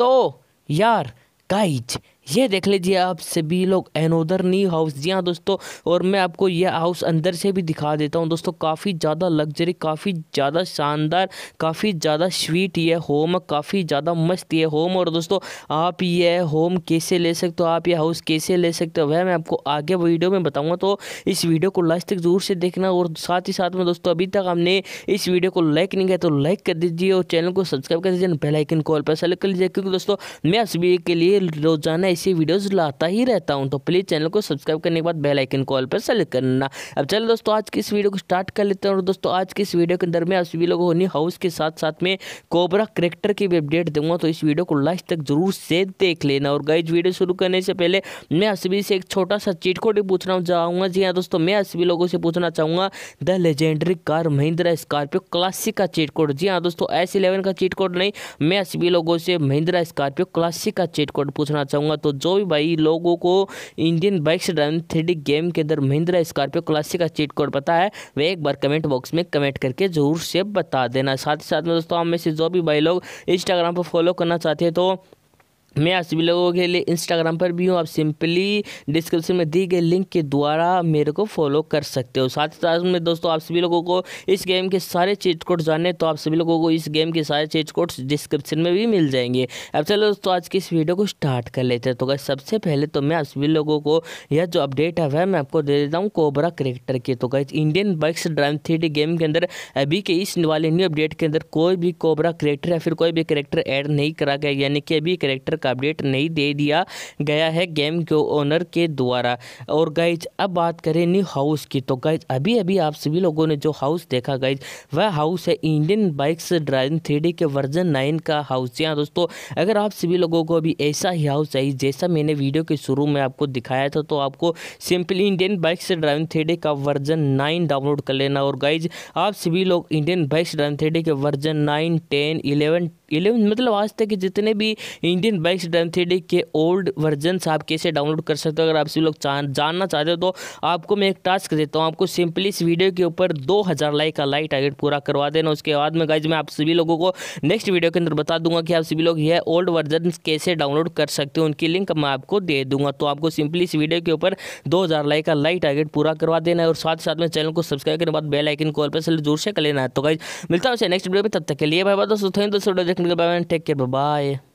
तो यार गाइज ये देख लीजिए आप सभी लोग एनोदर न्यू हाउस जी हाँ दोस्तों और मैं आपको यह हाउस अंदर से भी दिखा देता हूँ दोस्तों काफ़ी ज़्यादा लग्जरी काफ़ी ज़्यादा शानदार काफ़ी ज़्यादा स्वीट ये होम काफ़ी ज़्यादा मस्त ये होम और दोस्तों आप ये होम कैसे ले सकते हो आप ये हाउस कैसे ले सकते हो वह मैं आपको आगे वीडियो में बताऊँगा तो इस वीडियो को लास्ट तक ज़रूर से देखना और साथ ही साथ में दोस्तों अभी तक हमने इस वीडियो को लाइक नहीं किया तो लाइक कर दीजिए और चैनल को सब्सक्राइब कर दीजिए बेलाइकन कॉल पर सेलेक्ट कर लीजिए क्योंकि दोस्तों मैं सभी के लिए रोज़ाना मैं ऐसी वीडियोस लाता ही रहता हूँ तो प्लीज़ चैनल को सब्सक्राइब करने के बाद बेल आइकन कॉल पर सेलेक्ट करना अब चलो दोस्तों आज की इस वीडियो को स्टार्ट कर लेते हैं और दोस्तों आज की इस वीडियो के अंदर मैं आप सभी लोगों को होनी हाउस के साथ साथ में कोबरा करेक्टर की भी अपडेट दूंगा तो इस वीडियो को लास्ट तक जरूर से देख लेना और गाइज वीडियो शुरू करने से पहले मैं आप सभी से एक छोटा सा चीटकोट भी पूछना चाहूँगा जी हाँ दोस्तों मैं आप सभी लोगों से पूछना चाहूँगा the legendary car Mahindra Scorpio classic का चीट कोड जी हाँ दोस्तों एस इलेवन का चीट कोड नहीं मैं सभी लोगों से महिंद्रा स्कॉर्पियो क्लासिक का चीट कोड पूछना चाहूँगा तो जो भी भाई लोगों को Indian bikes driving three game के अंदर महिंद्रा स्कॉर्पियो क्लासिक का चीट कोड पता है वे एक बार कमेंट बॉक्स में कमेंट करके जरूर से बता देना साथ ही साथ में दोस्तों हमें से जो भी भाई लोग इंस्टाग्राम पर फॉलो करना चाहते हैं तो मैं आप सभी लोगों के लिए इंस्टाग्राम पर भी हूँ आप सिंपली डिस्क्रिप्शन में दी गई लिंक के द्वारा मेरे को फॉलो कर सकते हो साथ ही साथ में दोस्तों आप सभी लोगों को इस गेम के सारे चीट कोड जानने तो आप सभी लोगों को इस गेम के सारे चीट कोड्स डिस्क्रिप्शन में भी मिल जाएंगे अब चलो दोस्तों आज की इस वीडियो को स्टार्ट कर लेते हैं तो guys, सबसे पहले तो मैं आप सभी लोगों को यह जो अपडेट है वह मैं आपको दे देता हूँ कोबरा करेक्टर की तो गए Indian bikes drive three game के अंदर अभी के इस वाले न्यू अपडेट के अंदर कोई भी कोबरा करेक्टर या फिर कोई भी करेक्टर ऐड नहीं करा गया यानी कि अभी करेक्टर का अपडेट नहीं दे दिया गया है गेम के ओनर के द्वारा और गाइज अब बात करें न्यू हाउस की तो गाइज अभी अभी आप सभी लोगों ने जो हाउस देखा गाइज वह हाउस है इंडियन बाइक्स ड्राइविंग थ्री के वर्जन नाइन का हाउस यहाँ दोस्तों अगर आप सभी लोगों को अभी ऐसा ही हाउस चाहिए जैसा मैंने वीडियो के शुरू में आपको दिखाया था तो आपको simply Indian bikes driving three का वर्जन नाइन डाउनलोड कर लेना और गाइज आप सभी लोग इंडियन बाइक्स ड्राइविंग थ्री के version nine ten eleven eleven मतलब आज तक के जितने भी इंडियन बाइक्स डमथेडी के ओल्ड वर्जन आप कैसे डाउनलोड कर सकते हो अगर आप सभी लोग जानना चाहते हो तो आपको मैं एक टास्क देता हूँ आपको सिंपली इस वीडियो के ऊपर दो हज़ार लाइक का लाइक टारगेट पूरा करवा देना उसके बाद में गाइज मैं आप सभी लोगों को नेक्स्ट वीडियो के अंदर बता दूंगा कि आप सभी लोग यह ओल्ड वर्जन कैसे डाउनलोड कर सकते हो उनकी लिंक मैं आपको दे दूंगा तो आपको सिंपली इस वीडियो के ऊपर दो हज़ार लाइक का लाइक टारगेट पूरा करवा देना है और साथ साथ में चैनल को सब्सक्राइब करने के बाद बेलाइकन कॉल पर जोर से कर लेना है तो गाइज मिलता है नेक्स्ट वीडियो में तब तक के लिए भाई दोस्तों थैंक दोस्तों take care. Bye bye.